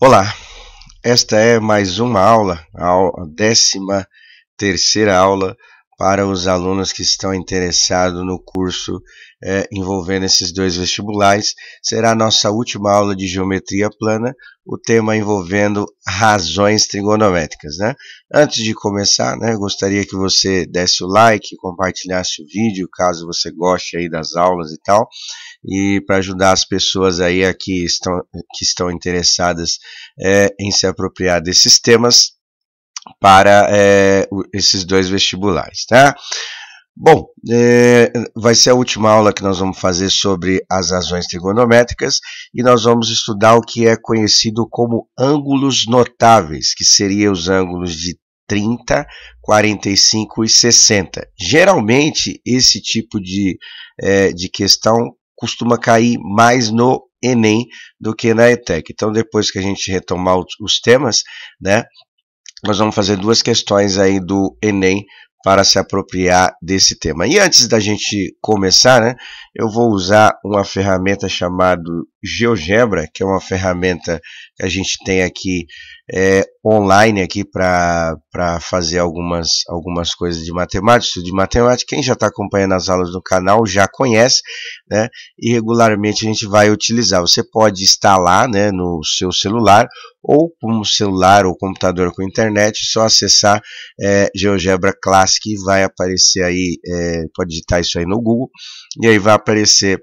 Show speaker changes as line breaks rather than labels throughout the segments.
Olá, esta é mais uma aula, a décima terceira aula para os alunos que estão interessados no curso é, envolvendo esses dois vestibulares, será a nossa última aula de geometria plana, o tema envolvendo razões trigonométricas. Né? Antes de começar, né, gostaria que você desse o like, compartilhasse o vídeo, caso você goste aí das aulas e tal, e para ajudar as pessoas aí aqui que estão, que estão interessadas é, em se apropriar desses temas, para é, esses dois vestibulares, tá? Bom, é, vai ser a última aula que nós vamos fazer sobre as razões trigonométricas e nós vamos estudar o que é conhecido como ângulos notáveis, que seriam os ângulos de 30, 45 e 60. Geralmente, esse tipo de, é, de questão costuma cair mais no Enem do que na ETEC. Então, depois que a gente retomar os temas, né, nós vamos fazer duas questões aí do Enem para se apropriar desse tema. E antes da gente começar, né, eu vou usar uma ferramenta chamada GeoGebra, que é uma ferramenta que a gente tem aqui é, online aqui para fazer algumas, algumas coisas de matemática, de matemática. Quem já está acompanhando as aulas no canal já conhece, né? E regularmente a gente vai utilizar. Você pode instalar né, no seu celular ou com o celular ou computador com internet, só acessar é, GeoGebra Classic vai aparecer aí, é, pode digitar isso aí no Google, e aí vai aparecer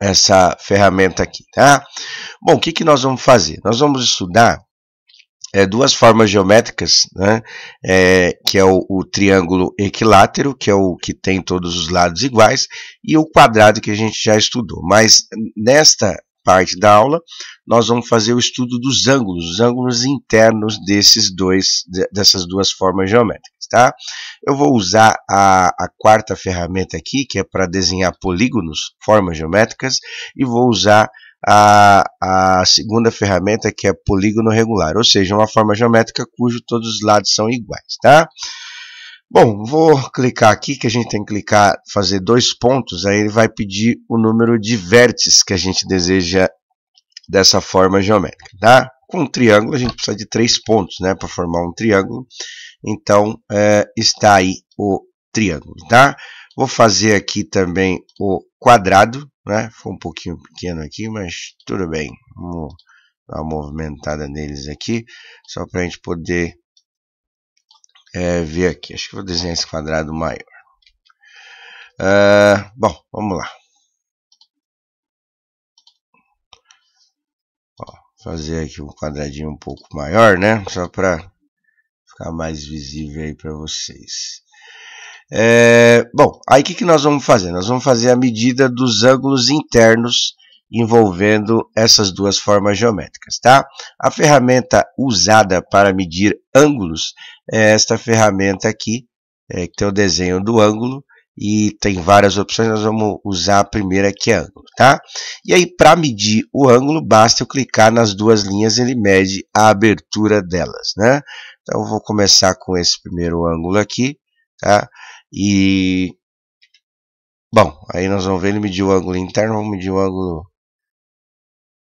essa ferramenta aqui, tá? Bom, o que, que nós vamos fazer? Nós vamos estudar é, duas formas geométricas, né? É, que é o, o, triângulo equilátero, que é o que tem todos os lados iguais, e o quadrado que a gente já estudou. Mas nesta parte da aula, nós vamos fazer o estudo dos ângulos, os ângulos internos desses dois, dessas duas formas geométricas tá? Eu vou usar a, a quarta ferramenta aqui, que é para desenhar polígonos, formas geométricas, e vou usar a, a segunda ferramenta, que é polígono regular, ou seja, uma forma geométrica cujo todos os lados são iguais, tá? Bom, vou clicar aqui, que a gente tem que clicar, fazer dois pontos, aí ele vai pedir o número de vértices que a gente deseja dessa forma geométrica, tá? com um triângulo a gente precisa de três pontos né, para formar um triângulo. Então é, está aí o triângulo. Tá? Vou fazer aqui também o quadrado. Né? Foi um pouquinho pequeno aqui, mas tudo bem. Vamos dar uma movimentada neles aqui, só para a gente poder é, ver aqui. Acho que vou desenhar esse quadrado maior. Uh, bom, vamos lá. fazer aqui um quadradinho um pouco maior, né? Só para ficar mais visível aí para vocês. É, bom, aí o que, que nós vamos fazer? Nós vamos fazer a medida dos ângulos internos envolvendo essas duas formas geométricas, tá? A ferramenta usada para medir ângulos é esta ferramenta aqui, é, que tem o desenho do ângulo, e tem várias opções, nós vamos usar a primeira que é ângulo, tá? E aí para medir o ângulo, basta eu clicar nas duas linhas, ele mede a abertura delas, né? Então eu vou começar com esse primeiro ângulo aqui, tá? E bom, aí nós vamos ver ele mediu o ângulo interno, vamos medir o ângulo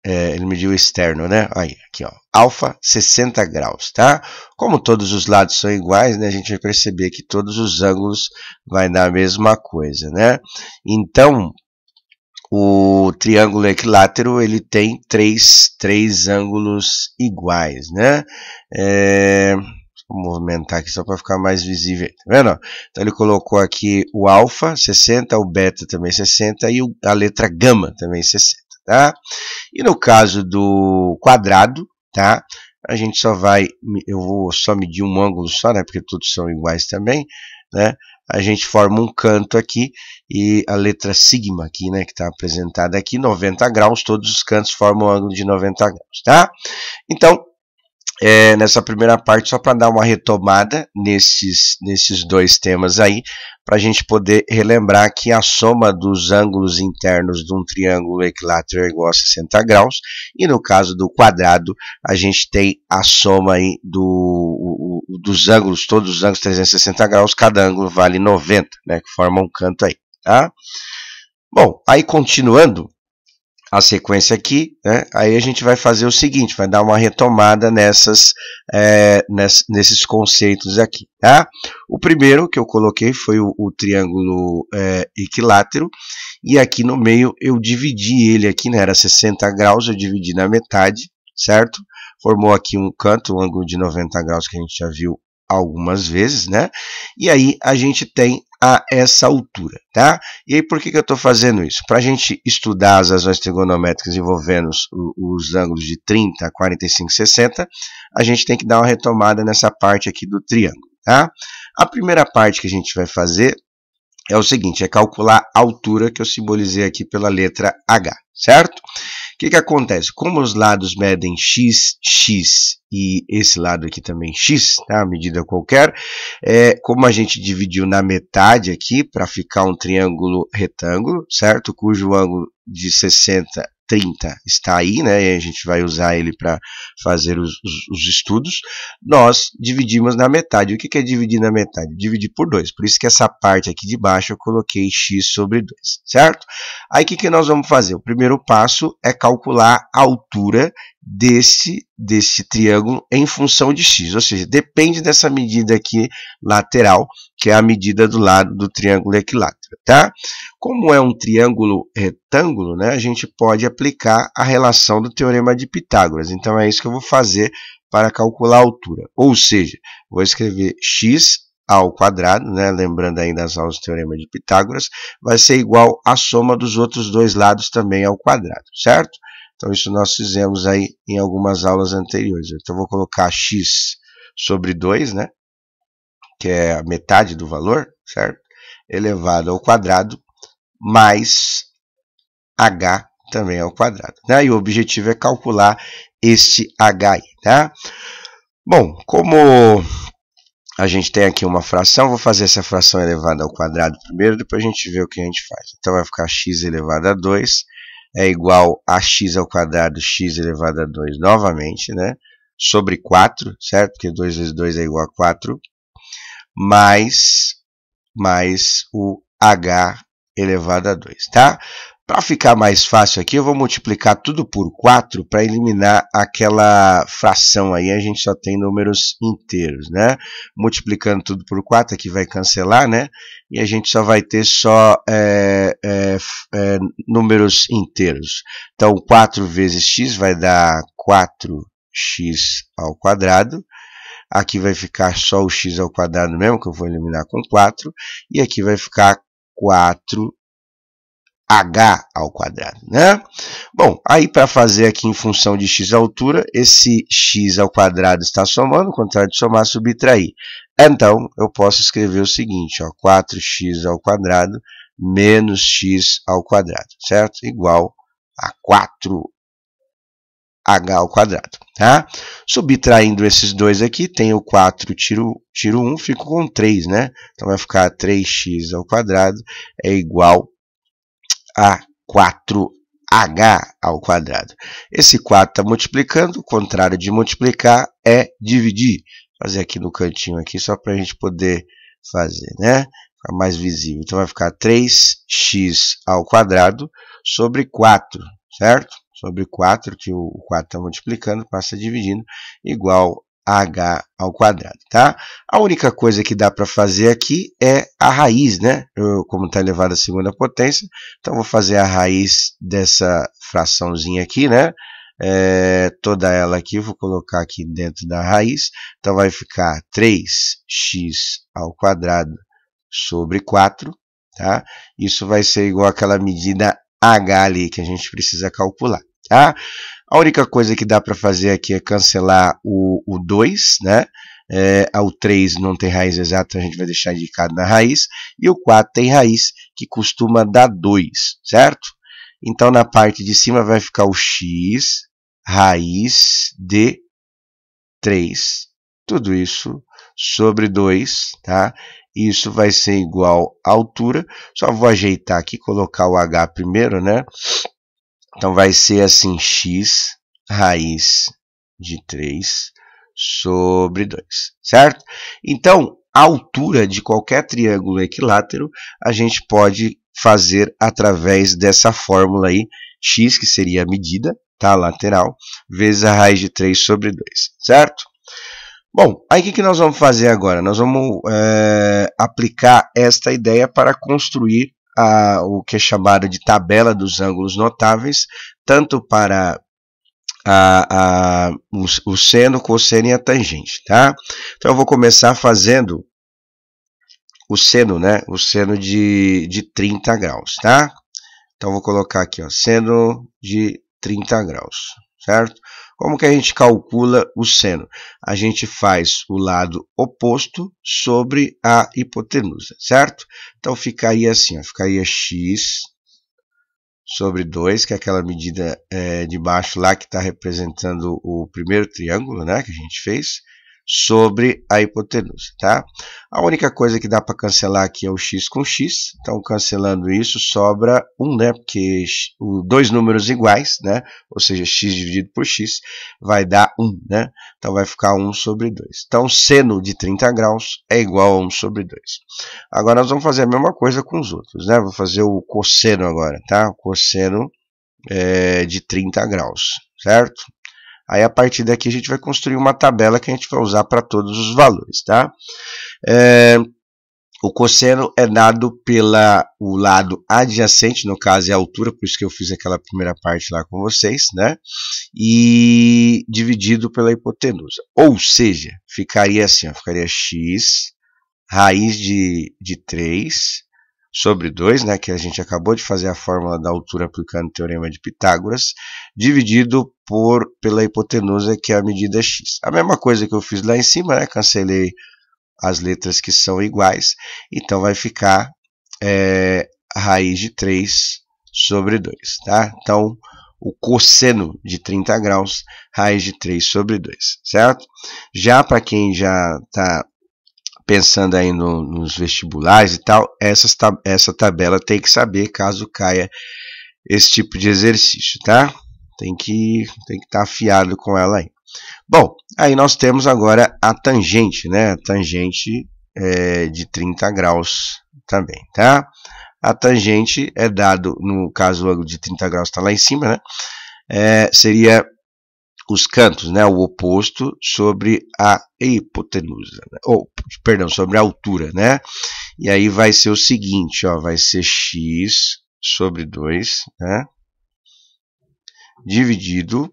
é, ele mediu externo, né? Aí, aqui, ó, alfa 60 graus, tá? Como todos os lados são iguais, né, a gente vai perceber que todos os ângulos vai dar a mesma coisa, né? Então, o triângulo equilátero ele tem três, três ângulos iguais, né? É, vou movimentar aqui só para ficar mais visível, tá vendo? Então ele colocou aqui o alfa 60, o beta também 60 e a letra gama também 60 tá? E no caso do quadrado, tá? A gente só vai, eu vou só medir um ângulo só, né? Porque todos são iguais também, né? A gente forma um canto aqui e a letra sigma aqui, né? Que está apresentada aqui, 90 graus. Todos os cantos formam um ângulo de 90 graus, tá? Então, é, nessa primeira parte só para dar uma retomada nesses, nesses dois temas aí, para a gente poder relembrar que a soma dos ângulos internos de um triângulo equilátero é igual a 60 graus, e no caso do quadrado, a gente tem a soma aí do, o, o, dos ângulos, todos os ângulos 360 graus, cada ângulo vale 90, né, que forma um canto aí. Tá? Bom, aí continuando, a sequência aqui, né? aí a gente vai fazer o seguinte, vai dar uma retomada nessas, é, ness, nesses conceitos aqui. Tá? O primeiro que eu coloquei foi o, o triângulo é, equilátero, e aqui no meio eu dividi ele aqui, né? era 60 graus, eu dividi na metade, certo? Formou aqui um canto, um ângulo de 90 graus que a gente já viu algumas vezes, né? E aí a gente tem a essa altura, tá? E aí, por que, que eu estou fazendo isso? Para a gente estudar as razões trigonométricas envolvendo os, os, ângulos de 30, 45 60, a gente tem que dar uma retomada nessa parte aqui do triângulo, tá? A primeira parte que a gente vai fazer é o seguinte, é calcular a altura que eu simbolizei aqui pela letra H, certo? que, que acontece? Como os lados medem x, x e esse lado aqui também x, tá? uma medida qualquer, é, como a gente dividiu na metade aqui para ficar um triângulo retângulo, certo? Cujo ângulo de 60 30 está aí, né? E a gente vai usar ele para fazer os, os, os, estudos. Nós dividimos na metade. O que, é dividir na metade? Dividir por 2. Por isso que essa parte aqui de baixo eu coloquei x sobre 2, certo? Aí o que, que nós vamos fazer? O primeiro passo é calcular a altura desse, desse triângulo em função de x, ou seja, depende dessa medida aqui lateral, que é a medida do lado do triângulo equilátero. Tá? Como é um triângulo retângulo, né, a gente pode aplicar a relação do teorema de Pitágoras. Então, é isso que eu vou fazer para calcular a altura. Ou seja, vou escrever x ao quadrado, né? lembrando ainda as aulas do Teorema de Pitágoras, vai ser igual à soma dos outros dois lados também ao quadrado, certo? Então isso nós fizemos aí em algumas aulas anteriores. Então vou colocar x sobre 2, né? que é a metade do valor, certo? elevado ao quadrado mais h também ao quadrado. Né? E o objetivo é calcular este h. Tá? Bom, como a gente tem aqui uma fração, vou fazer essa fração elevada ao quadrado primeiro, depois a gente vê o que a gente faz. Então vai ficar x elevado a 2 é igual a x ao quadrado x elevado a 2 novamente, né? Sobre 4, certo? Porque 2 vezes 2 é igual a 4, mais mais o h elevado a 2, tá? Para ficar mais fácil aqui, eu vou multiplicar tudo por 4 para eliminar aquela fração aí, a gente só tem números inteiros, né? Multiplicando tudo por 4, aqui vai cancelar, né? E a gente só vai ter só é, é, é, números inteiros. Então, 4 vezes x vai dar 4x ao quadrado, aqui vai ficar só o x ao quadrado mesmo, que eu vou eliminar com 4, e aqui vai ficar 4 h ao quadrado, né? Bom, aí para fazer aqui em função de x altura, esse x ao quadrado está somando, contrário de somar, subtrair. Então, eu posso escrever o seguinte, ó, 4x ao quadrado menos x ao quadrado, certo? Igual a 4 h ao quadrado, tá? Subtraindo esses dois aqui, tenho 4, tiro, tiro 1, fico com 3, né? Então vai ficar 3x ao quadrado é igual a 4h ao quadrado. Esse 4 está multiplicando, o contrário de multiplicar é dividir. Vou fazer aqui no cantinho aqui só para a gente poder fazer, né? Ficar mais visível. Então vai ficar 3x ao quadrado sobre 4, certo? sobre 4, que o 4 está multiplicando, passa dividindo, igual a h ao quadrado, tá? A única coisa que dá para fazer aqui é a raiz, né? Eu, como está elevado à segunda potência, então vou fazer a raiz dessa fraçãozinha aqui, né? É, toda ela aqui, vou colocar aqui dentro da raiz, então vai ficar 3x ao quadrado sobre 4, tá? Isso vai ser igual àquela medida h ali que a gente precisa calcular. Tá? A única coisa que dá para fazer aqui é cancelar o, 2, né? É, ao 3 não tem raiz exata, a gente vai deixar indicado na raiz. E o 4 tem raiz, que costuma dar 2, certo? Então, na parte de cima vai ficar o x raiz de 3. Tudo isso sobre 2, tá? Isso vai ser igual à altura. Só vou ajeitar aqui, colocar o h primeiro, né? Então vai ser assim x raiz de 3 sobre 2, certo? Então, a altura de qualquer triângulo equilátero a gente pode fazer através dessa fórmula aí, x, que seria a medida, tá? lateral, vezes a raiz de 3 sobre 2, certo? Bom, aí o que, que nós vamos fazer agora? Nós vamos é, aplicar esta ideia para construir a, o que é chamado de tabela dos ângulos notáveis, tanto para a, a, o, o seno, cosseno e a tangente. Tá? Então eu vou começar fazendo o seno, né? O seno de, de 30 graus, tá? Então vou colocar aqui, ó, seno de 30 graus certo? Como que a gente calcula o seno? A gente faz o lado oposto sobre a hipotenusa, certo? Então ficaria assim, ó, ficaria x sobre 2, que é aquela medida é, de baixo lá que está representando o primeiro triângulo né, que a gente fez, sobre a hipotenusa, tá? A única coisa que dá para cancelar aqui é o x com x, então cancelando isso sobra 1, né? Porque dois números iguais, né? Ou seja, x dividido por x vai dar 1, né? Então vai ficar 1 sobre 2. Então seno de 30 graus é igual a 1 sobre 2. Agora nós vamos fazer a mesma coisa com os outros, né? Vou fazer o cosseno agora, tá? O cosseno é, de 30 graus, certo? Aí a partir daqui a gente vai construir uma tabela que a gente vai usar para todos os valores, tá? É, o cosseno é dado pela o lado adjacente, no caso é a altura, por isso que eu fiz aquela primeira parte lá com vocês, né? E dividido pela hipotenusa. Ou seja, ficaria assim, ó, ficaria x raiz de, de 3 sobre 2, né, que a gente acabou de fazer a fórmula da altura aplicando o teorema de Pitágoras, dividido por pela hipotenusa, que é a medida x. A mesma coisa que eu fiz lá em cima, né, cancelei as letras que são iguais, então vai ficar é, raiz de 3 sobre 2. Tá? Então, o cosseno de 30 graus, raiz de 3 sobre 2, certo? Já para quem já está pensando aí no, nos vestibulares e tal, essas, essa tabela tem que saber caso caia esse tipo de exercício, tá? Tem que estar tem que tá afiado com ela aí. Bom, aí nós temos agora a tangente, né? A tangente é, de 30 graus também, tá? A tangente é dado, no caso o ângulo de 30 graus está lá em cima, né? É, seria os cantos, né, o oposto sobre a hipotenusa, né? ou perdão, sobre a altura, né? E aí vai ser o seguinte, ó, vai ser x sobre 2, né? Dividido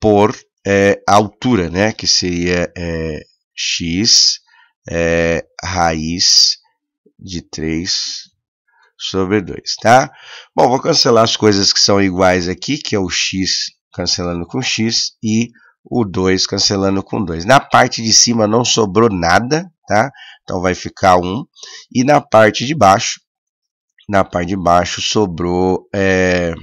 por é, a altura, né? Que seria é, x é, raiz de 3 sobre 2, tá? Bom, vou cancelar as coisas que são iguais aqui, que é o x cancelando com x e o 2 cancelando com 2. Na parte de cima não sobrou nada, tá? Então vai ficar 1. E na parte de baixo, na parte de baixo sobrou é,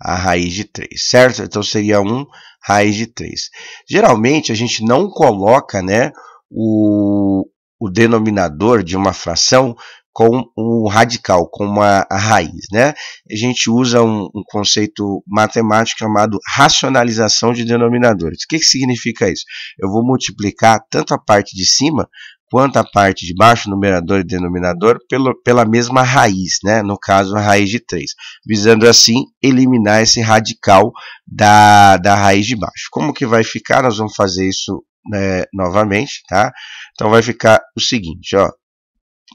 a raiz de 3, certo? Então seria 1 raiz de 3. Geralmente a gente não coloca né, o, o denominador de uma fração com um radical, com uma raiz. Né? A gente usa um, um conceito matemático chamado racionalização de denominadores. O que, que significa isso? Eu vou multiplicar tanto a parte de cima quanto a parte de baixo, numerador e denominador, pelo, pela mesma raiz, né? no caso a raiz de 3, visando assim eliminar esse radical da, da raiz de baixo. Como que vai ficar? Nós vamos fazer isso né, novamente, tá? Então vai ficar o seguinte, ó,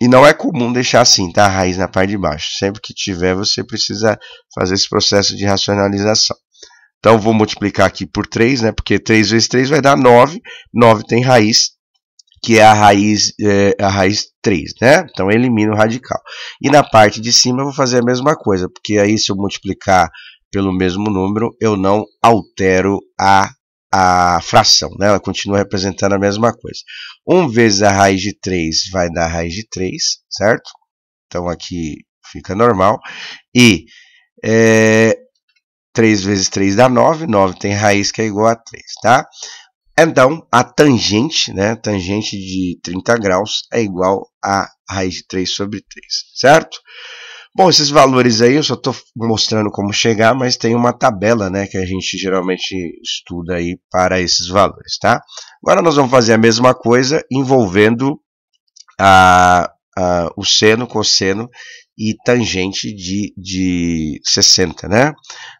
e não é comum deixar assim, tá? A raiz na parte de baixo. Sempre que tiver, você precisa fazer esse processo de racionalização. Então, vou multiplicar aqui por 3, né? Porque 3 vezes 3 vai dar 9. 9 tem raiz, que é a raiz, é, a raiz 3, né? Então, elimino o radical. E na parte de cima, eu vou fazer a mesma coisa. Porque aí, se eu multiplicar pelo mesmo número, eu não altero a a fração, né? ela continua representando a mesma coisa. 1 vezes a raiz de 3 vai dar a raiz de 3, certo? Então aqui fica normal. E é, 3 vezes 3 dá 9, 9 tem raiz que é igual a 3, tá? Então, a tangente, né, tangente de 30 graus é igual a raiz de 3 sobre 3, certo? Bom, esses valores aí eu só estou mostrando como chegar, mas tem uma tabela né, que a gente geralmente estuda aí para esses valores. Tá? Agora nós vamos fazer a mesma coisa envolvendo a, a o seno, cosseno e tangente de, de 60. Né?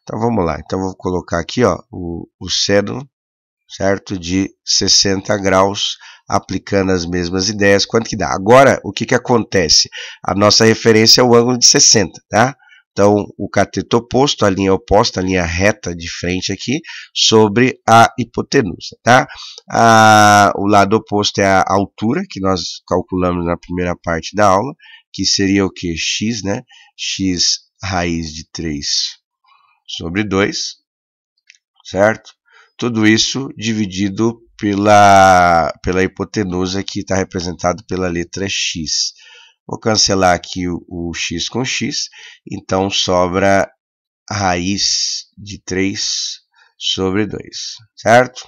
Então vamos lá. Então vou colocar aqui ó, o, o seno certo, de 60 graus aplicando as mesmas ideias, quanto que dá. Agora, o que, que acontece? A nossa referência é o ângulo de 60, tá? Então, o cateto oposto, a linha oposta, a linha reta de frente aqui, sobre a hipotenusa, tá? A, o lado oposto é a altura, que nós calculamos na primeira parte da aula, que seria o que? x, né? x raiz de 3 sobre 2, certo? Tudo isso dividido pela, pela hipotenusa que está representado pela letra x. Vou cancelar aqui o, o x com x, então sobra a raiz de 3 sobre 2, certo?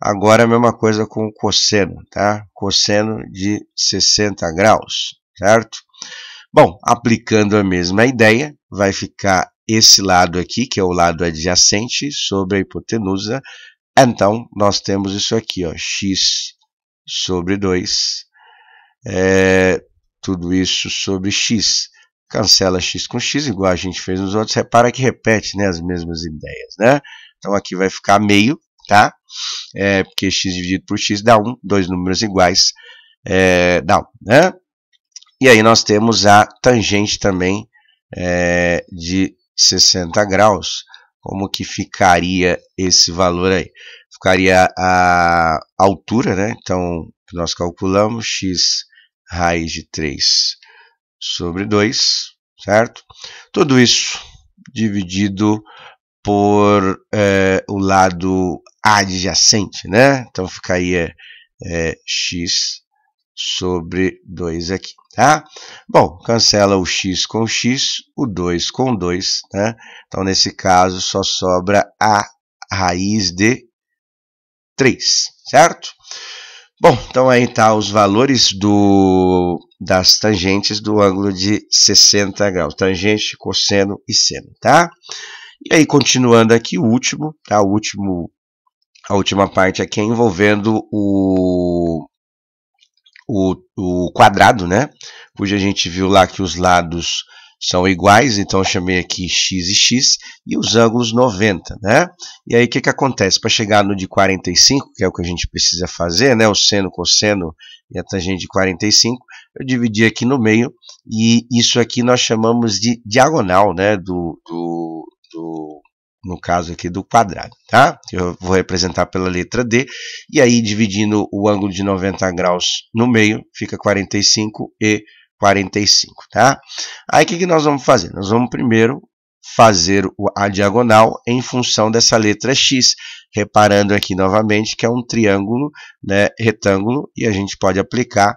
Agora a mesma coisa com o cosseno, tá? Cosseno de 60 graus, certo? Bom, aplicando a mesma ideia, vai ficar esse lado aqui, que é o lado adjacente, sobre a hipotenusa. Então, nós temos isso aqui, ó, x sobre 2, é, tudo isso sobre x. Cancela x com x, igual a gente fez nos outros. Repara que repete né, as mesmas ideias. Né? Então, aqui vai ficar meio, tá? É, porque x dividido por x dá 1, dois números iguais é, dá 1. Né? E aí nós temos a tangente também é, de 60 graus, como que ficaria esse valor aí? Ficaria a altura, né? Então, nós calculamos x raiz de 3 sobre 2, certo? Tudo isso dividido por é, o lado adjacente, né? Então, ficaria é, x sobre 2 aqui, tá? Bom, cancela o x com x, o 2 com 2, né? Então, nesse caso, só sobra a raiz de 3, certo? Bom, então aí tá os valores do, das tangentes do ângulo de 60 graus, tangente, cosseno e seno, tá? E aí, continuando aqui, o último, tá? O último, a última parte aqui é envolvendo o o, o quadrado, né? Cuja a gente viu lá que os lados são iguais, então eu chamei aqui x e x, e os ângulos 90, né? E aí o que, que acontece? Para chegar no de 45, que é o que a gente precisa fazer, né? O seno, cosseno e a tangente de 45, eu dividi aqui no meio, e isso aqui nós chamamos de diagonal, né? Do, do, do no caso aqui do quadrado, tá? Eu vou representar pela letra D, e aí dividindo o ângulo de 90 graus no meio, fica 45 e 45, tá? Aí o que, que nós vamos fazer? Nós vamos primeiro fazer a diagonal em função dessa letra x, reparando aqui novamente que é um triângulo né, retângulo e a gente pode aplicar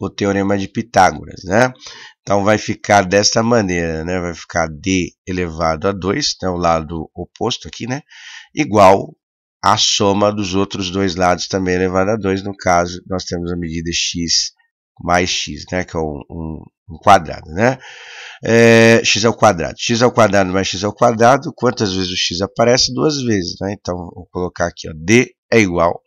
o teorema de Pitágoras, né? Então vai ficar desta maneira, né? Vai ficar d elevado a 2, né? o lado oposto aqui, né? Igual a soma dos outros dois lados também elevado a 2, no caso nós temos a medida x mais x, né? que é um, um, um quadrado. Né? É, x ao quadrado. x ao quadrado mais x ao quadrado, quantas vezes o x aparece? Duas vezes. Né? Então, vou colocar aqui, ó, d é igual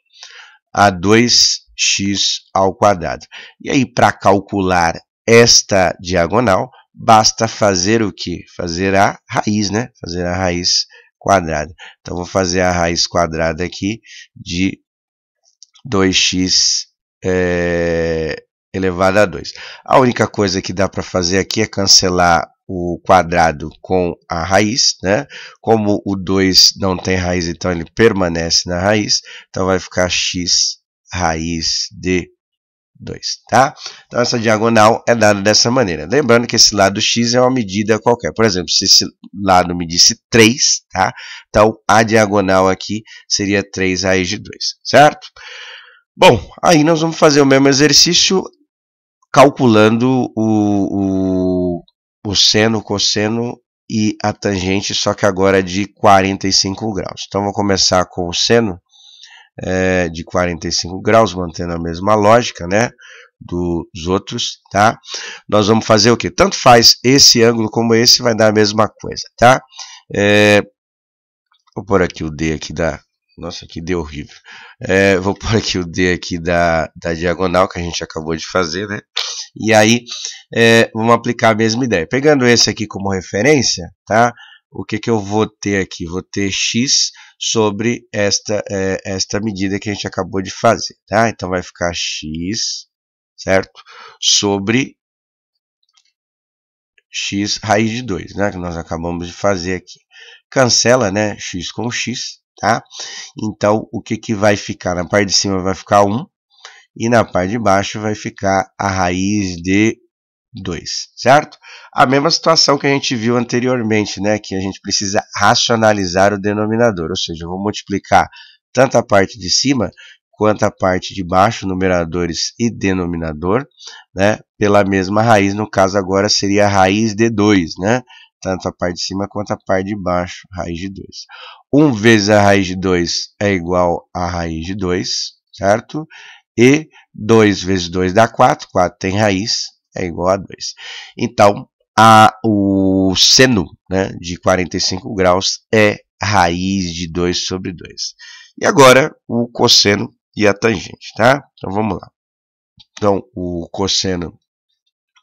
a 2 x ao quadrado. E aí, para calcular esta diagonal, basta fazer o que? Fazer a raiz, né? Fazer a raiz quadrada. Então, vou fazer a raiz quadrada aqui de 2x é, elevado a 2. A única coisa que dá para fazer aqui é cancelar o quadrado com a raiz, né? Como o 2 não tem raiz, então ele permanece na raiz, então vai ficar x raiz de 2, tá? Então, essa diagonal é dada dessa maneira. Lembrando que esse lado x é uma medida qualquer. Por exemplo, se esse lado me disse 3, tá? Então, a diagonal aqui seria 3 raiz de 2, certo? Bom, aí nós vamos fazer o mesmo exercício calculando o, o, o seno, o cosseno e a tangente, só que agora de 45 graus. Então, vou começar com o seno é, de 45 graus, mantendo a mesma lógica, né? Dos outros, tá? Nós vamos fazer o que? Tanto faz esse ângulo como esse, vai dar a mesma coisa, tá? É, vou por aqui o D aqui da. Nossa, que D horrível. É, vou por aqui o D aqui da, da diagonal que a gente acabou de fazer, né? E aí, é, vamos aplicar a mesma ideia. Pegando esse aqui como referência, tá? o que, que eu vou ter aqui? Vou ter x sobre esta, é, esta medida que a gente acabou de fazer. Tá? Então vai ficar x, certo? Sobre x raiz de 2, né? que nós acabamos de fazer aqui. Cancela né? x com x. Tá? Então o que, que vai ficar? Na parte de cima vai ficar 1. E na parte de baixo vai ficar a raiz de 2, certo? A mesma situação que a gente viu anteriormente, né? Que a gente precisa racionalizar o denominador, ou seja, eu vou multiplicar tanto a parte de cima quanto a parte de baixo, numeradores e denominador, né? Pela mesma raiz, no caso agora seria a raiz de 2, né? Tanto a parte de cima quanto a parte de baixo, raiz de 2. 1 vezes a raiz de 2 é igual a raiz de 2, certo? E 2 vezes 2 dá 4, 4 tem raiz, é igual a 2. Então, a, o seno né, de 45 graus é raiz de 2 sobre 2. E agora, o cosseno e a tangente, tá? Então, vamos lá. Então, o cosseno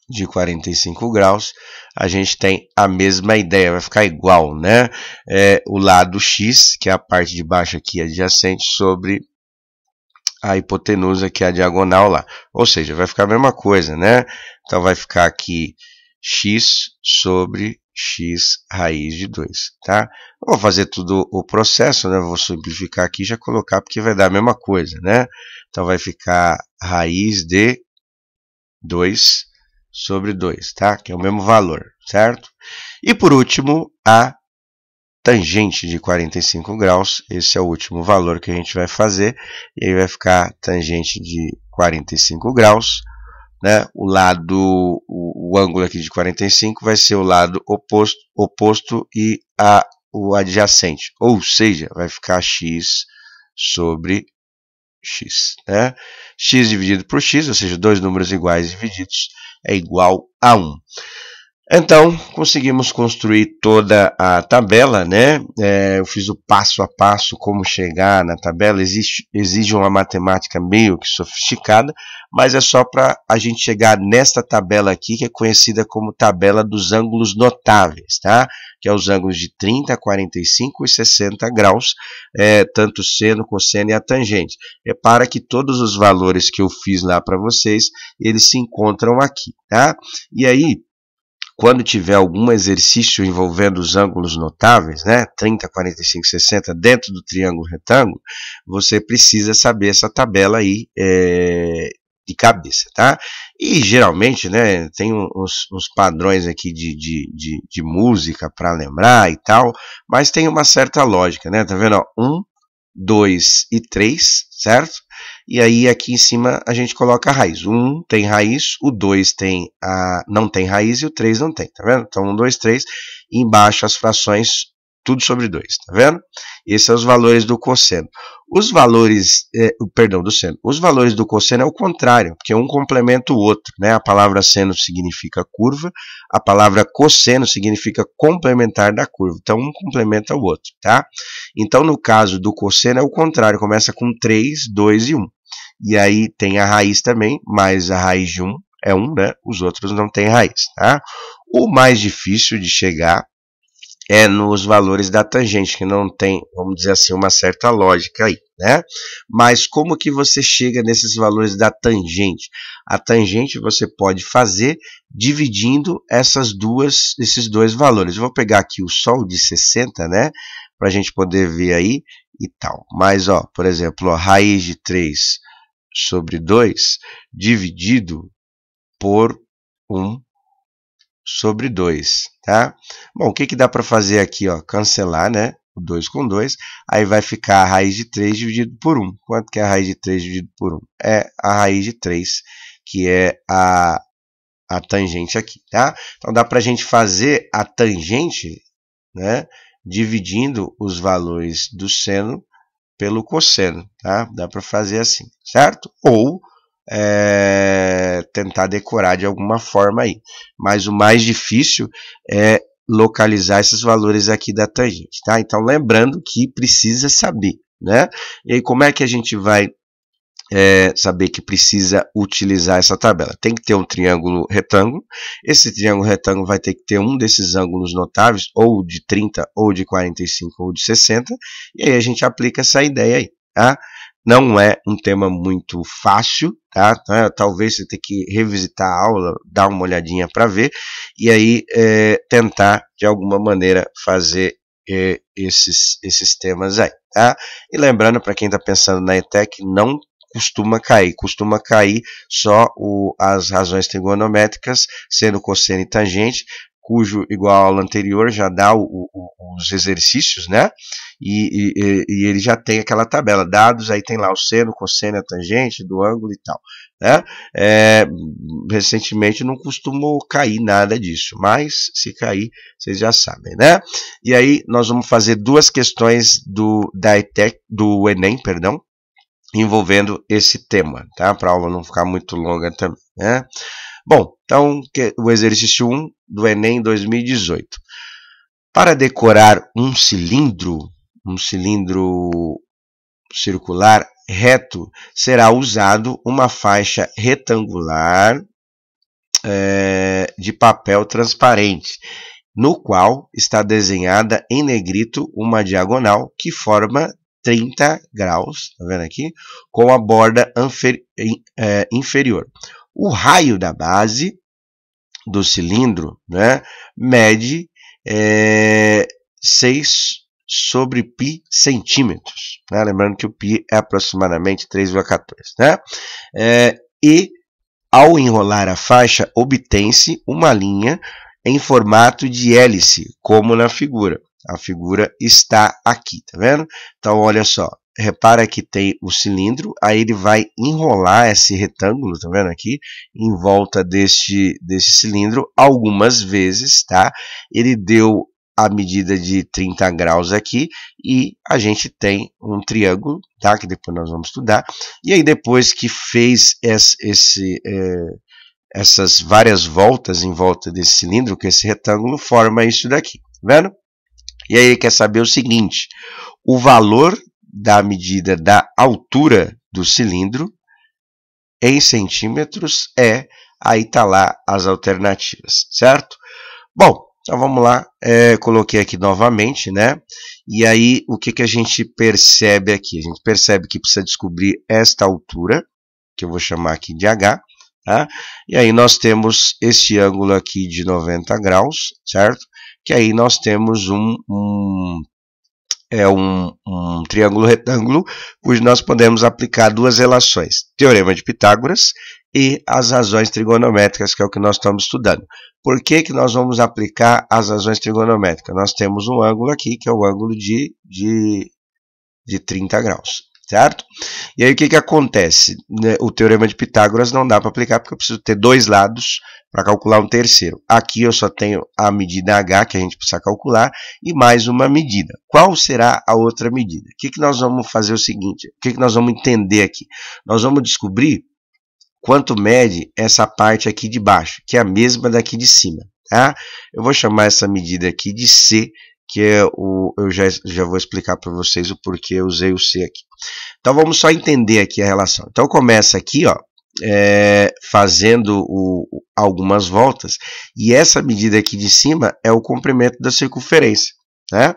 de 45 graus, a gente tem a mesma ideia, vai ficar igual, né? É, o lado x, que é a parte de baixo aqui adjacente, sobre a hipotenusa, que é a diagonal lá. Ou seja, vai ficar a mesma coisa, né? Então vai ficar aqui x sobre x raiz de 2. Tá? vou fazer todo o processo, né? vou simplificar aqui e já colocar, porque vai dar a mesma coisa. Né? Então vai ficar raiz de 2 sobre 2, tá? que é o mesmo valor, certo? E por último, a tangente de 45 graus, esse é o último valor que a gente vai fazer, e aí vai ficar tangente de 45 graus né, o lado, o, o, ângulo aqui de 45 vai ser o lado oposto, oposto e a, o adjacente, ou seja, vai ficar x sobre x. Né? x dividido por x, ou seja, dois números iguais divididos, é igual a 1. Então, conseguimos construir toda a tabela, né? É, eu fiz o passo a passo como chegar na tabela. Existe, exige uma matemática meio que sofisticada, mas é só para a gente chegar nesta tabela aqui, que é conhecida como tabela dos ângulos notáveis, tá? Que é os ângulos de 30, 45 e 60 graus, é, tanto seno, cosseno e a tangente. Repara que todos os valores que eu fiz lá para vocês, eles se encontram aqui, tá? E aí quando tiver algum exercício envolvendo os ângulos notáveis, né, 30, 45, 60, dentro do triângulo retângulo, você precisa saber essa tabela aí é, de cabeça, tá? E geralmente, né, tem uns, uns padrões aqui de, de, de, de música para lembrar e tal, mas tem uma certa lógica, né? Tá vendo? Ó, um, 2 e 3, certo? E aí aqui em cima a gente coloca a raiz. O 1 tem raiz, o 2 tem a, não tem raiz e o 3 não tem, tá vendo? Então 1, 2, 3. Embaixo as frações tudo sobre 2, tá vendo? Esses são os valores do cosseno. Os valores, eh, perdão, do seno. Os valores do cosseno é o contrário, porque um complementa o outro, né? A palavra seno significa curva, a palavra cosseno significa complementar da curva. Então, um complementa o outro, tá? Então, no caso do cosseno é o contrário, começa com 3, 2 e 1. E aí tem a raiz também, mais a raiz de 1 é 1, né? Os outros não têm raiz, tá? O mais difícil de chegar é nos valores da tangente, que não tem, vamos dizer assim, uma certa lógica aí, né? Mas como que você chega nesses valores da tangente? A tangente você pode fazer dividindo essas duas, esses dois valores. Eu vou pegar aqui o sol de 60, né? Para a gente poder ver aí e tal. Mas, ó, por exemplo, ó, raiz de 3 sobre 2 dividido por 1 sobre 2 tá? Bom, o que, que dá para fazer aqui? Ó? Cancelar, né? O 2 com 2. Aí vai ficar a raiz de 3 dividido por 1. Quanto que é a raiz de 3 dividido por 1? É a raiz de 3, que é a, a tangente aqui, tá? Então dá para a gente fazer a tangente, né? Dividindo os valores do seno pelo cosseno, tá? Dá para fazer assim, certo? Ou é, tentar decorar de alguma forma aí. Mas o mais difícil é localizar esses valores aqui da tangente, tá? Então lembrando que precisa saber, né? E aí como é que a gente vai é, saber que precisa utilizar essa tabela. Tem que ter um triângulo retângulo. Esse triângulo retângulo vai ter que ter um desses ângulos notáveis, ou de 30, ou de 45, ou de 60. E aí a gente aplica essa ideia aí. Tá? Não é um tema muito fácil, tá? Então, é, talvez você tenha que revisitar a aula, dar uma olhadinha para ver e aí é, tentar de alguma maneira fazer é, esses, esses temas aí, tá? E lembrando para quem está pensando na ETEC, não costuma cair. Costuma cair só o, as razões trigonométricas, sendo cosseno e tangente, cujo igual ao anterior já dá o, o, os exercícios, né? E, e, e, ele já tem aquela tabela, dados, aí tem lá o seno, cosseno, a tangente, do ângulo e tal, né? É, recentemente não costumou cair nada disso, mas se cair, vocês já sabem, né? E aí nós vamos fazer duas questões do, da ETEC, do Enem, perdão, envolvendo esse tema, tá? Para a aula não ficar muito longa também, né? Bom, então o exercício 1, do Enem 2018. Para decorar um cilindro, um cilindro circular reto, será usado uma faixa retangular é, de papel transparente, no qual está desenhada em negrito uma diagonal que forma 30 graus, tá vendo aqui, com a borda eh, inferior. O raio da base do cilindro né, mede é, 6 sobre pi centímetros. Né? Lembrando que o pi é aproximadamente 3,14. Né? É, e ao enrolar a faixa, obtém-se uma linha em formato de hélice, como na figura. A figura está aqui, tá vendo? Então, olha só, repara que tem o cilindro, aí ele vai enrolar esse retângulo, tá vendo aqui, em volta deste, deste cilindro algumas vezes, tá? Ele deu a medida de 30 graus aqui e a gente tem um triângulo, tá? Que depois nós vamos estudar. E aí depois que fez esse, esse é, essas várias voltas em volta desse cilindro, que esse retângulo forma isso daqui, tá vendo? E aí ele quer saber o seguinte, o valor da medida da altura do cilindro em centímetros é aí tá lá as alternativas, certo? Bom, então vamos lá, é, coloquei aqui novamente, né? E aí o que, que a gente percebe aqui? A gente percebe que precisa descobrir esta altura, que eu vou chamar aqui de H, tá? E aí nós temos esse ângulo aqui de 90 graus, certo? Que aí nós temos um, um é um, um triângulo retângulo, cujo nós podemos aplicar duas relações, Teorema de Pitágoras e as razões trigonométricas, que é o que nós estamos estudando. Por que, que nós vamos aplicar as razões trigonométricas? Nós temos um ângulo aqui, que é o ângulo de, de, de 30 graus certo? E aí o que, que acontece? Né, o teorema de Pitágoras não dá para aplicar porque eu preciso ter dois lados para calcular um terceiro. Aqui eu só tenho a medida h que a gente precisa calcular e mais uma medida. Qual será a outra medida? O que, que nós vamos fazer o seguinte? O que, que nós vamos entender aqui? Nós vamos descobrir quanto mede essa parte aqui de baixo, que é a mesma daqui de cima. Tá? Eu vou chamar essa medida aqui de C que é o, eu já, já vou explicar para vocês o porquê eu usei o C aqui. Então vamos só entender aqui a relação. Então começa aqui, ó, é, fazendo o, algumas voltas, e essa medida aqui de cima é o comprimento da circunferência. Né?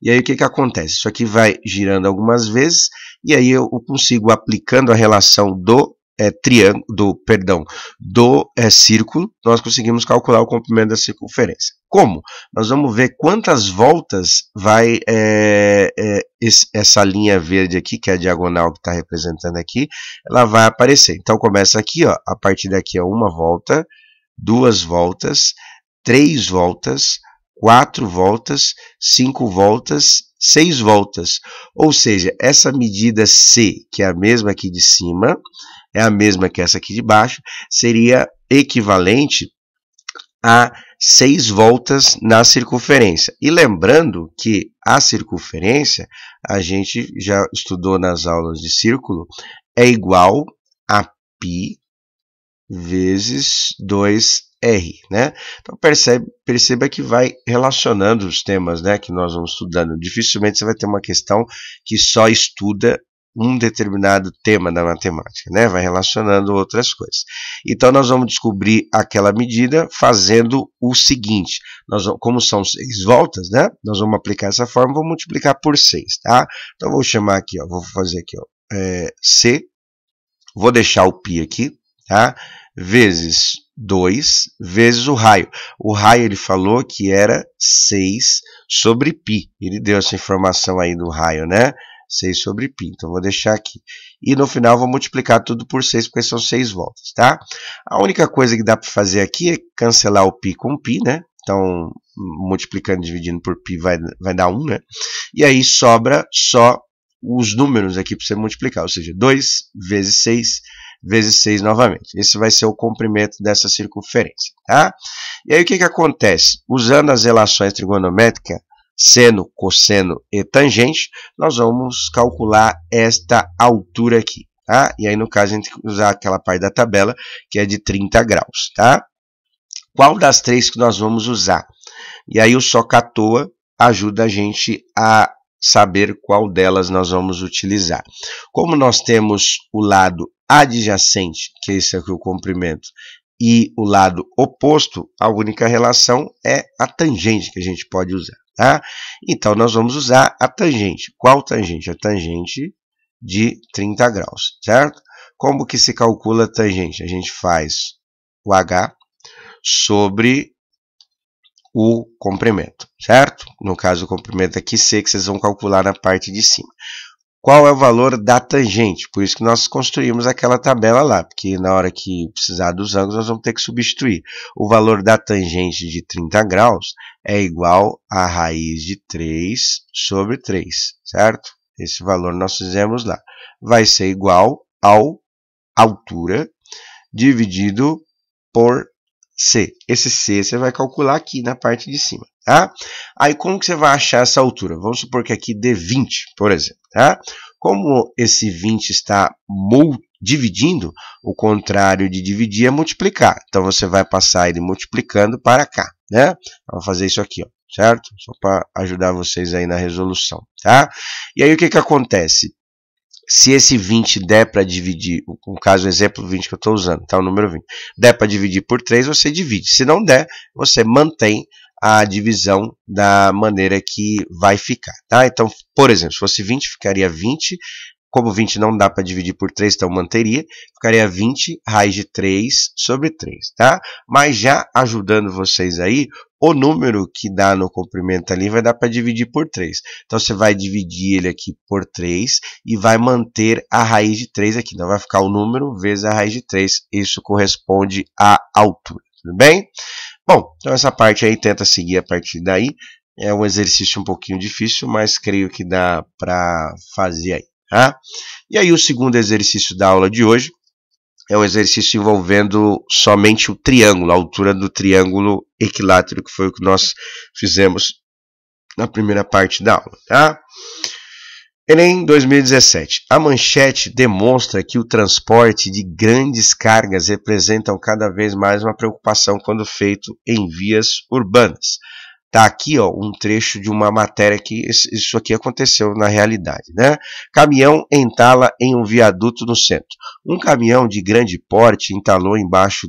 E aí o que, que acontece? Isso aqui vai girando algumas vezes, e aí eu consigo, aplicando a relação do é, triângulo, do, perdão, do é, círculo, nós conseguimos calcular o comprimento da circunferência. Como? Nós vamos ver quantas voltas vai é, é, esse, essa linha verde aqui, que é a diagonal que está representando aqui, ela vai aparecer. Então começa aqui, ó, a partir daqui é uma volta, duas voltas, três voltas, quatro voltas, cinco voltas, seis voltas. Ou seja, essa medida C, que é a mesma aqui de cima, é a mesma que essa aqui de baixo, seria equivalente a seis voltas na circunferência. E lembrando que a circunferência, a gente já estudou nas aulas de círculo, é igual a π vezes 2r. Né? Então percebe, perceba que vai relacionando os temas né, que nós vamos estudando. Dificilmente você vai ter uma questão que só estuda um determinado tema da matemática, né? vai relacionando outras coisas. Então, nós vamos descobrir aquela medida fazendo o seguinte: nós, como são seis voltas, né? nós vamos aplicar essa forma, vamos multiplicar por seis. Tá? Então, vou chamar aqui, ó, vou fazer aqui ó, é, C, vou deixar o π aqui, tá? vezes 2 vezes o raio. O raio ele falou que era 6 sobre π. Ele deu essa informação aí do raio, né? 6 sobre π. Então, vou deixar aqui. E no final, vou multiplicar tudo por 6, porque são 6 voltas, tá? A única coisa que dá para fazer aqui é cancelar o π com π, né? Então, multiplicando, e dividindo por π vai, vai dar 1, né? E aí sobra só os números aqui para você multiplicar, ou seja, 2 vezes 6 vezes 6 novamente. Esse vai ser o comprimento dessa circunferência, tá? E aí o que, que acontece? Usando as relações trigonométricas, seno, cosseno e tangente, nós vamos calcular esta altura aqui. Tá? E aí, no caso, a gente tem que usar aquela parte da tabela que é de 30 graus. Tá? Qual das três que nós vamos usar? E aí, o Socatoa ajuda a gente a saber qual delas nós vamos utilizar. Como nós temos o lado adjacente, que é esse aqui o comprimento, e o lado oposto, a única relação é a tangente que a gente pode usar. Tá? Então, nós vamos usar a tangente. Qual tangente? A tangente de 30 graus, certo? Como que se calcula a tangente? A gente faz o H sobre o comprimento, certo? No caso, o comprimento aqui C, que vocês vão calcular na parte de cima qual é o valor da tangente. Por isso que nós construímos aquela tabela lá, porque na hora que precisar dos ângulos, nós vamos ter que substituir. O valor da tangente de 30 graus é igual à raiz de 3 sobre 3, certo? Esse valor nós fizemos lá. Vai ser igual ao altura dividido por C. Esse C você vai calcular aqui na parte de cima. Tá? Aí como que você vai achar essa altura? Vamos supor que aqui dê 20, por exemplo. Tá? Como esse 20 está dividindo, o contrário de dividir é multiplicar. Então você vai passar ele multiplicando para cá. Né? Vou fazer isso aqui, ó, certo? Só para ajudar vocês aí na resolução. Tá? E aí o que, que acontece? se esse 20 der para dividir, no caso, o exemplo 20 que eu estou usando, tá? O número 20, der para dividir por 3, você divide. Se não der, você mantém a divisão da maneira que vai ficar. Tá? Então, por exemplo, se fosse 20, ficaria 20. Como 20 não dá para dividir por 3, então manteria. Ficaria 20 raiz de 3 sobre 3. Tá? Mas já ajudando vocês aí, o número que dá no comprimento ali vai dar para dividir por 3. Então você vai dividir ele aqui por 3 e vai manter a raiz de 3 aqui. Então vai ficar o número vezes a raiz de 3. Isso corresponde à altura. Tudo bem? Bom, então essa parte aí tenta seguir a partir daí. É um exercício um pouquinho difícil, mas creio que dá para fazer aí. Tá? E aí o segundo exercício da aula de hoje é um exercício envolvendo somente o triângulo, a altura do triângulo equilátero, que foi o que nós fizemos na primeira parte da aula. Tá? Enem 2017. A manchete demonstra que o transporte de grandes cargas representam cada vez mais uma preocupação quando feito em vias urbanas. Tá aqui, ó, um trecho de uma matéria que isso aqui aconteceu na realidade, né? Caminhão entala em um viaduto no centro. Um caminhão de grande porte entalou embaixo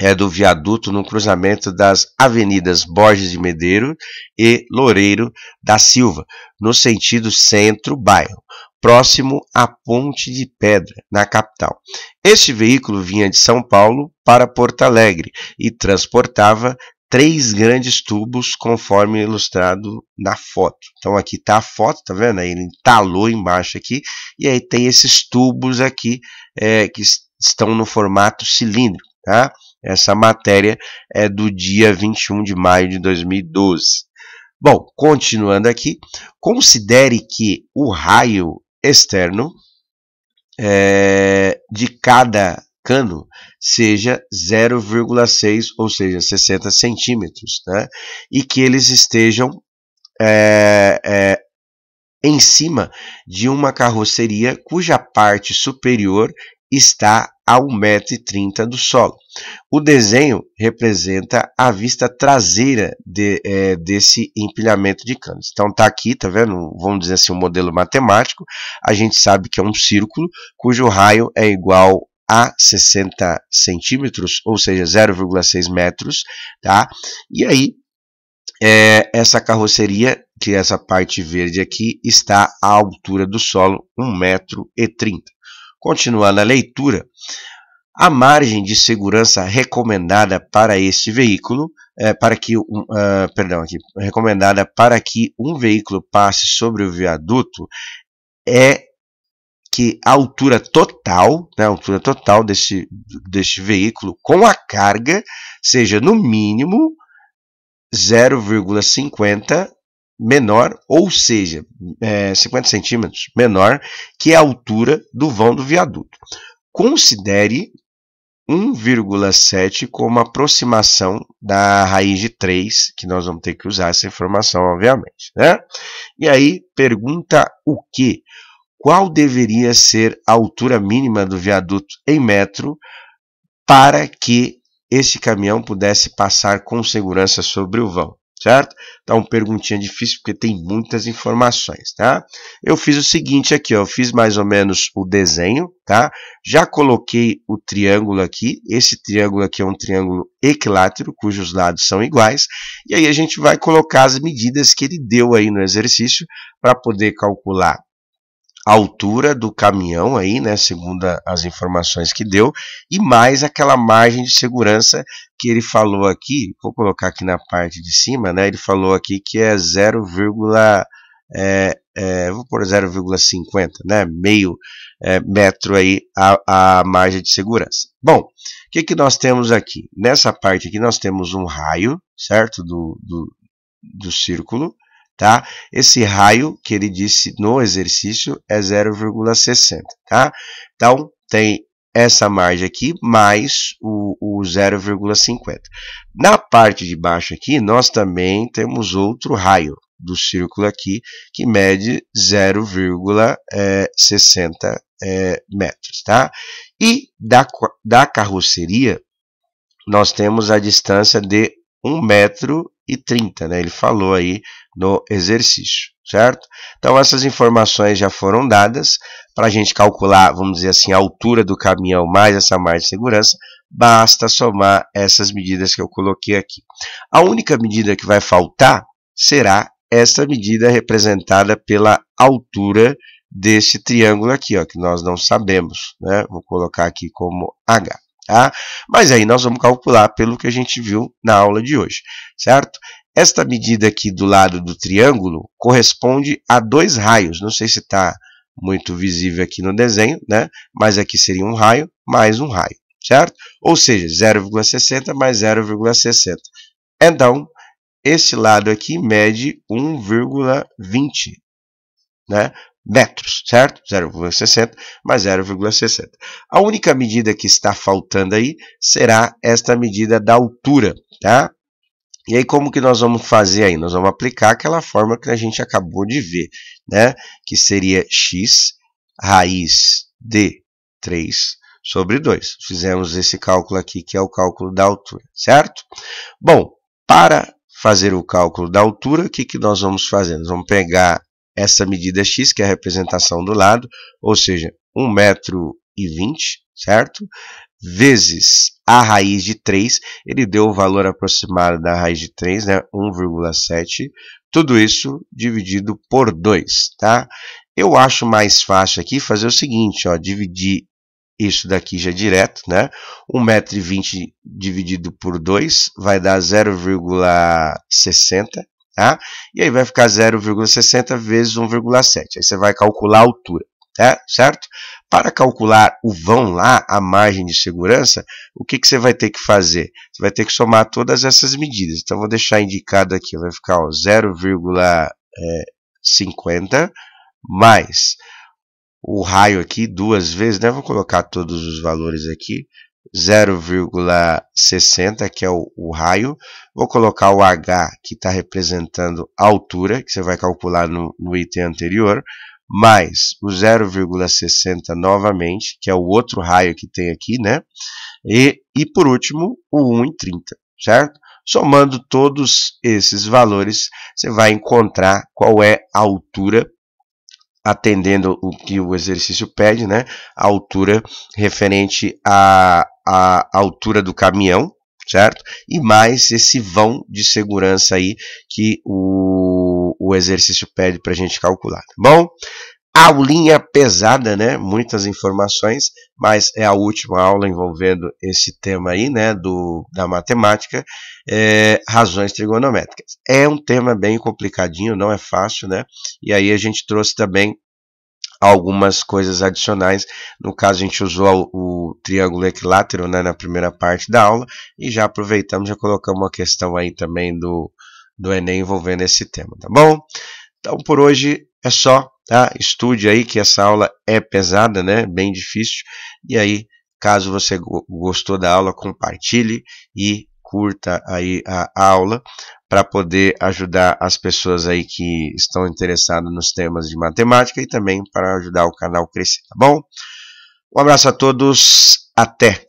é, do viaduto no cruzamento das avenidas Borges de Medeiro e Loureiro da Silva, no sentido centro-bairro, próximo à Ponte de Pedra, na capital. Este veículo vinha de São Paulo para Porto Alegre e transportava três grandes tubos, conforme ilustrado na foto. Então aqui está a foto, tá vendo? Ele entalou embaixo aqui e aí tem esses tubos aqui é, que estão no formato cilíndrico, tá? Essa matéria é do dia 21 de maio de 2012. Bom, continuando aqui, considere que o raio externo é, de cada cano seja 0,6, ou seja, 60 centímetros, né? e que eles estejam é, é, em cima de uma carroceria cuja parte superior está a 1,30m do solo. O desenho representa a vista traseira de, é, desse empilhamento de canos. Então está aqui, tá vendo? Vamos dizer assim, um modelo matemático. A gente sabe que é um círculo cujo raio é igual a 60 centímetros, ou seja, 0,6 metros, tá? E aí é, essa carroceria, que é essa parte verde aqui, está à altura do solo 1,30 metro. Continuando a leitura, a margem de segurança recomendada para este veículo é, para que um, uh, perdão aqui, recomendada para que um veículo passe sobre o viaduto é que a altura total, né, a altura total desse, desse veículo com a carga seja no mínimo 0,50 menor, ou seja, é, 50 centímetros menor que é a altura do vão do viaduto. Considere 1,7 como aproximação da raiz de 3, que nós vamos ter que usar essa informação, obviamente. Né? E aí, pergunta o que? Qual deveria ser a altura mínima do viaduto em metro para que este caminhão pudesse passar com segurança sobre o vão? certo? Então, perguntinha difícil porque tem muitas informações, tá? Eu fiz o seguinte aqui, ó, eu fiz mais ou menos o desenho, tá? Já coloquei o triângulo aqui, esse triângulo aqui é um triângulo equilátero, cujos lados são iguais, e aí a gente vai colocar as medidas que ele deu aí no exercício para poder calcular altura do caminhão aí, né, segundo as informações que deu, e mais aquela margem de segurança que ele falou aqui, vou colocar aqui na parte de cima, né, ele falou aqui que é 0, é, é, vou pôr 0,50, né, meio é, metro aí a, a margem de segurança. Bom, o que, que nós temos aqui? Nessa parte aqui nós temos um raio, certo, do, do, do círculo, tá? Esse raio que ele disse no exercício é 0,60, tá? Então, tem essa margem aqui mais o, o 0,50. Na parte de baixo aqui, nós também temos outro raio do círculo aqui, que mede 0,60 eh, eh, metros, tá? E da, da carroceria, nós temos a distância de 1 metro e 30, né? Ele falou aí no exercício, certo? Então essas informações já foram dadas para a gente calcular, vamos dizer assim, a altura do caminhão mais essa margem de segurança. Basta somar essas medidas que eu coloquei aqui. A única medida que vai faltar será esta medida representada pela altura desse triângulo aqui, ó, que nós não sabemos, né? Vou colocar aqui como H. Tá? Mas aí nós vamos calcular pelo que a gente viu na aula de hoje, certo? Esta medida aqui do lado do triângulo corresponde a dois raios. Não sei se está muito visível aqui no desenho, né? mas aqui seria um raio mais um raio, certo? Ou seja, 0,60 mais 0,60. Então, esse lado aqui mede 1,20. Né? metros, certo? 0,60 mais 0,60. A única medida que está faltando aí será esta medida da altura, tá? E aí como que nós vamos fazer aí? Nós vamos aplicar aquela forma que a gente acabou de ver, né? Que seria x raiz de 3 sobre 2. Fizemos esse cálculo aqui, que é o cálculo da altura, certo? Bom, para fazer o cálculo da altura, o que, que nós vamos fazer? Nós vamos pegar essa medida é x, que é a representação do lado, ou seja, 1,20m, certo? Vezes a raiz de 3, ele deu o valor aproximado da raiz de 3, né? 1,7. Tudo isso dividido por 2, tá? Eu acho mais fácil aqui fazer o seguinte, ó, dividir isso daqui já direto, né? 1,20m dividido por 2 vai dar 0,60, Tá? E aí vai ficar 0,60 vezes 1,7. Aí você vai calcular a altura, tá? certo? Para calcular o vão lá, a margem de segurança, o que, que você vai ter que fazer? Você vai ter que somar todas essas medidas. Então, vou deixar indicado aqui, vai ficar 0,50 mais o raio aqui duas vezes, né? Vou colocar todos os valores aqui, 0,60, que é o, o, raio. Vou colocar o H, que está representando a altura, que você vai calcular no, no item anterior, mais o 0,60 novamente, que é o outro raio que tem aqui, né? E, e por último, o 1,30, certo? Somando todos esses valores, você vai encontrar qual é a altura atendendo o que o exercício pede, né? A altura referente à, à altura do caminhão, certo? E mais esse vão de segurança aí que o, o exercício pede para a gente calcular, tá bom? aulinha pesada, né? Muitas informações, mas é a última aula envolvendo esse tema aí, né? Do, da matemática, é, razões trigonométricas. É um tema bem complicadinho, não é fácil, né? E aí a gente trouxe também algumas coisas adicionais. No caso, a gente usou o, o triângulo equilátero né, na primeira parte da aula e já aproveitamos, já colocamos uma questão aí também do, do Enem envolvendo esse tema, tá bom? Então, por hoje é só tá? Estude aí que essa aula é pesada, né? Bem difícil. E aí, caso você gostou da aula, compartilhe e curta aí a aula para poder ajudar as pessoas aí que estão interessadas nos temas de matemática e também para ajudar o canal a crescer, tá bom? Um abraço a todos, até!